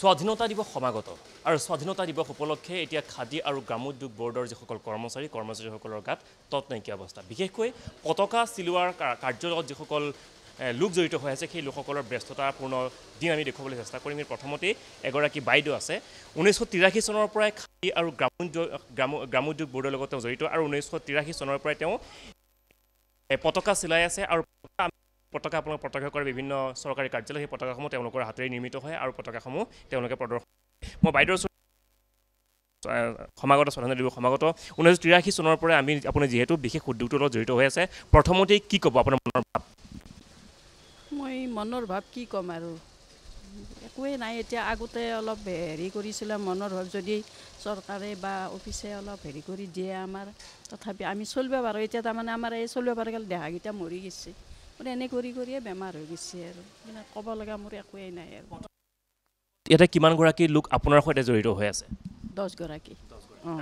স্বাধীনতা দিবস সমাগত আৰু স্বাধীনতা দিবস উপলক্ষে এতিয়া খাদী আৰু গ্ৰামোদ্যোগ বৰ্ডৰ যিসকল কৰ্মচাৰী কৰ্মচাৰীসকলৰ গাত ততনাইকীয়া অৱস্থা বিশেষকৈ পতাকা চিলোৱাৰ কাৰ্যত যিসকল লোক জড়িত হৈ আছে সেই লোকসকলৰ ব্যস্ততাপূৰ্ণ দিন আমি দেখুৱাবলৈ চেষ্টা কৰিম প্ৰথমতেই এগৰাকী বাইদেউ আছে ঊনৈছশ তিৰাশী চনৰ পৰাই খাদী আৰু গ্ৰামোদ্যোগ গ্ৰাম গ্ৰামোদ্যোগ বৰ্ডৰ লগত তেওঁ জড়িত আৰু ঊনৈছশ তিৰাশী চনৰ পৰাই তেওঁ পতাকা চিলাই আছে আৰু পতাকা আপোনালোকে প্ৰত্যক্ষ কৰে বিভিন্ন চৰকাৰী কাৰ্যালয় সেই পতাকাসমূহ তেওঁলোকৰ হাতেৰে নিৰ্মিত হয় আৰু পতাকাসমূহ তেওঁলোকে প্ৰদৰ্শন মই বাইদেউ সমাগত স্বাধীনতা দিৱস সমাগত ঊনৈছশ তিৰাশী চনৰ পৰা আমি আপুনি যিহেতু বিশেষ উদ্যোগটোৰ লগত জড়িত হৈ আছে প্ৰথমতেই কি ক'ব আপোনাৰ মনৰ ভাৱ মই মনৰ ভাৱ কি ক'ম আৰু একোৱেই নাই এতিয়া আগতে অলপ হেৰি কৰিছিলে মনৰ ভাৱ যদি চৰকাৰে বা অফিচে অলপ হেৰি কৰি দিয়ে আমাৰ তথাপি আমি চলিব পাৰোঁ এতিয়া তাৰমানে আমাৰ এই চলিব পাৰোঁ দেহাকেইটা মৰি গৈছে মানে এনে কৰি কৰিয়ে বেমাৰ হৈ গৈছে আৰু মানে ক'ব লগা মোৰ একোৱেই নাই আৰু ইয়াতে কিমানগৰাকী লোক আপোনাৰ সৈতে জড়িত হৈ আছে দহগৰাকী অঁ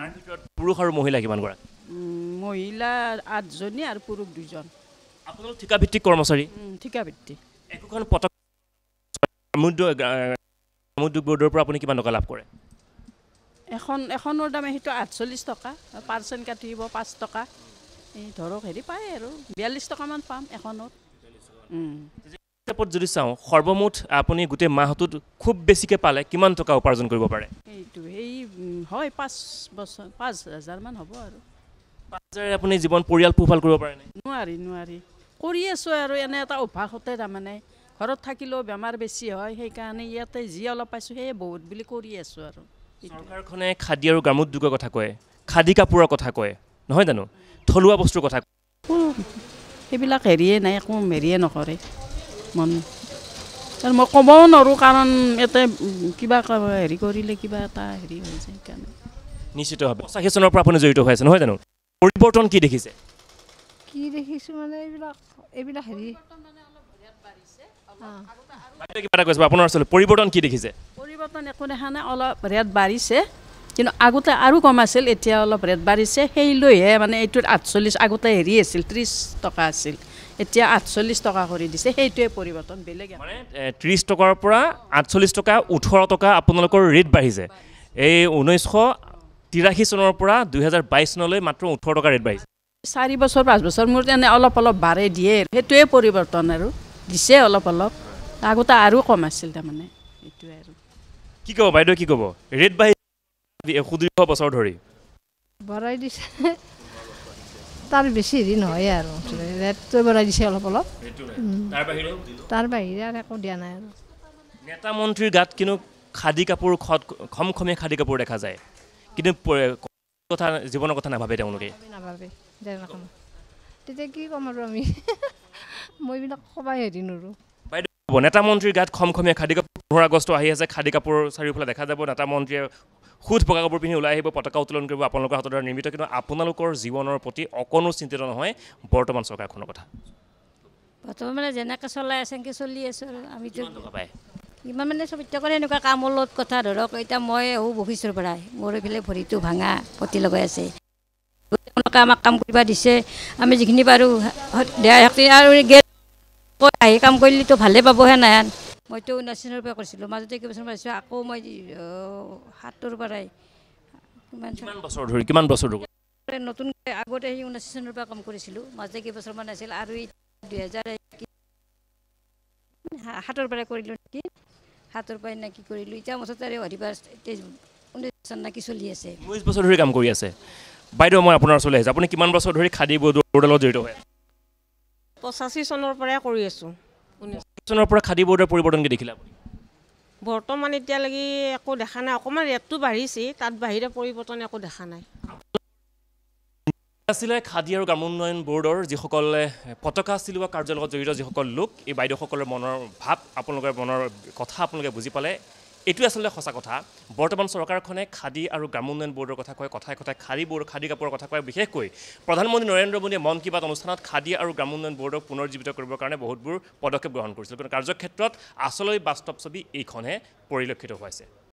পুৰুষ আৰু মহিলা কিমানগৰাকী মহিলা আঠজনী আৰু পুৰুষ দুজন আপোনালোক ঠিকাভিত্তিক কৰ্মচাৰী ঠিকাভিত্তিক একোখন পতক সামুদ্ৰিক বোৰ্ডৰ পৰা আপুনি কিমান টকা লাভ কৰে এখন এখনৰ দাম সেইটো আঠচল্লিছ টকা পাৰ্চেণ্ট কাটিব পাঁচ টকা এই ধৰক হেৰি পায় আৰু বিয়াল্লিছ টকামান পাম এখনৰ হিচাপত যদি চাওঁ সৰ্বমুঠ আপুনি গোটেই মাহটোত খুব বেছিকৈ পালে কিমান টকা উপাৰ্জন কৰিব পাৰে সেইটো সেই হয় পাঁচ বছৰ পাঁচ হাজাৰমান হ'ব আৰু পাঁচ হাজাৰ আপুনি জীৱন পৰিয়াল পোহপাল কৰিব পাৰে নোৱাৰি নোৱাৰি কৰি আছোঁ আৰু এনে এটা অভ্যাসতে তাৰমানে ঘৰত থাকিলেও বেমাৰ বেছি হয় সেইকাৰণে ইয়াতে যি অলপ পাইছোঁ সেয়ে বহুত বুলি কৰি আছোঁ আৰু চৰকাৰখনে খাদী আৰু গ্ৰামোদ্যোগৰ কথা কয় খাদী কাপোৰৰ কথা কয় নহয় জানো থলুৱা বস্তুৰ কথা কয় সেইবিলাক হেৰিয়ে নাই একো হেৰিয়ে নকৰে মন আৰু মই ক'বও নোৱাৰোঁ কাৰণ এতে কিবা হেৰি কৰিলে কিবা এটা হেৰি হৈ যায় কাৰণে নিশ্চিতভাৱে পঁচাশী চনৰ পৰা আপুনি জড়িত হৈ আছে নহয় জানো পৰিৱৰ্তন কি দেখিছে কি দেখিছোঁ মানে এইবিলাক এইবিলাক হেৰি পৰিৱৰ্তন একো দেখা নাই অলপ ৰেট বাঢ়িছে কিন্তু আগতে আৰু কম আছিল এতিয়া অলপ ৰেট বাঢ়িছে সেই লৈহে মানে এইটোত আঠচল্লিছ আগতে হেৰি আছিল ত্ৰিছ টকা আছিল এতিয়া আঠচল্লিছ টকা কৰি দিছে সেইটোৱে পৰিৱৰ্তন বেলেগ ত্ৰিছ টকাৰ পৰা আঠচল্লিছ টকা ওঠৰ টকা আপোনালোকৰ ৰেট বাঢ়িছে এই ঊনৈছশ তিৰাশী চনৰ পৰা দুহেজাৰ বাইছ চনলৈ মাত্ৰ ওঠৰ টকা ৰেট বাঢ়িছে চাৰি বছৰ পাঁচ বছৰ মোৰ এনে অলপ অলপ বাঢ়ে দিয়ে সেইটোৱে পৰিৱৰ্তন আৰু দিছে অলপ অলপ আগতে আৰু কম আছিল তাৰমানে এইটোৱে আৰু কি ক'ব বাইদেউ কি ক'ব ৰেট বাঢ়ি সুদীৰ্ঘ বছৰ ধৰি বঢ়াই দিছে তাৰ বেছি হেৰি নহয় আৰু ৰেটটো বঢ়াই দিছে অলপ অলপ তাৰ বাহিৰে আৰু একো দিয়া নাই আৰু নেতা মন্ত্ৰীৰ গাত কিন্তু খাদী কাপোৰ খমখমীয়া খাদী কাপোৰ দেখা যায় কিন্তু কথা জীৱনৰ কথা নাভাবে তেওঁলোকে তেতিয়া কি ক'ম আৰু আমি মই এইবিলাক সবাই হেৰি নোৰো বাইদেউ নেতা মন্ত্ৰীৰ গাত খমখমীয়া খাদী কাপোৰ পোন্ধৰ আগষ্ট আহি আছে খাদী কাপোৰ চাৰিওফালে দেখা যাব নেতা মন্ত্ৰীয়ে সুধ বগা কাপোৰ পিন্ধি ওলাই আহিব পতাকা উত্তোলন কৰিব আপোনালোকৰ হাতৰ দ্বাৰা নিৰ্মিত কিন্তু আপোনালোকৰ জীৱনৰ প্ৰতি অকণো চিন্তিত নহয় বৰ্তমান চৰকাৰখনৰ কথা মানে যেনেকৈ চলাই আছে এনেকৈ চলি আছোঁ আৰু আমিতো ইমান মানে চব ইত্যাকৰে এনেকুৱা কামৰ লগত কথা ধৰক এতিয়া মই আহোঁ বহিছোঁ পৰাই মোৰ এইফালে ভৰিটো ভাঙা পতি লগাই আছে তেওঁলোকে আমাক কাম কৰিব দিছে আমি যিখিনি পাৰোঁ দেহা শক্তি আৰু গেট আহি কাম কৰিলেতো ভালেই পাব হেন আহান মই মইতো নেশ্যনেলৰ পৰা কৰিছিলোঁ মাজতে কেইবছৰ পাইছোঁ আকৌ মই সাতৰ পৰাই নতুনকৈ আগতে সেই ঊনৈছ চনৰ পৰা কাম কৰিছিলোঁ মাজতে কেইবছৰমান আছিল আৰু দুহেজাৰ সাতৰ পৰাই কৰিলোঁ নেকি সাতৰ পৰাই নাকি কৰিলোঁ এতিয়া মুঠতে আৰু হৰিবাৰ ঊনৈছ চন নাকি চলি আছে ঊনৈছ বছৰ ধৰি কাম কৰি আছে বাইদেউ মই আপোনাৰ ওচৰলৈ আহিছোঁ আপুনি কিমান বছৰ ধৰি খাদী বৰডালত জড়িত হয় পঁচাশী চনৰ পৰাই কৰি আছোঁ ঊনৈছ কটনৰ পৰা খাদী বৰ্ডৰ পৰিৱৰ্তনকে দেখিলে আপুনি বৰ্তমান এতিয়ালৈকে একো দেখা নাই অকণমান ৰেটটো বাঢ়িছে তাত বাহিৰে পৰিৱৰ্তন একো দেখা নাই আছিলে খাদী আৰু গ্ৰামোন্নয়ন বৰ্ডৰ যিসকলে পতাকা চিলোৱা কাৰ্যৰ লগত জড়িত যিসকল লোক এই বাইদেউসকলৰ মনৰ ভাৱ আপোনালোকৰ মনৰ কথা আপোনালোকে বুজি পালে এইটোৱে আচলতে সঁচা কথা বৰ্তমান চৰকাৰখনে খাদী আৰু গ্ৰামোন্নয়ন বৰ্ডৰ কথা কয় কথাই কথাই খাদী বৰ্ড খাদী কাপোৰৰ কথা কয় বিশেষকৈ প্ৰধানমন্ত্ৰী নৰেন্দ্ৰ মোদীয়ে মন কী বাত অনুষ্ঠানত খাদী আৰু গ্ৰামোন্নয়ন পুনৰ জীৱিত কৰিবৰ কাৰণে বহুতবোৰ পদক্ষেপ গ্ৰহণ কৰিছিল কিন্তু কাৰ্যক্ষেত্ৰত আচলৈ বাস্তৱ ছবি এইখনহে পৰিলক্ষিত হৈছে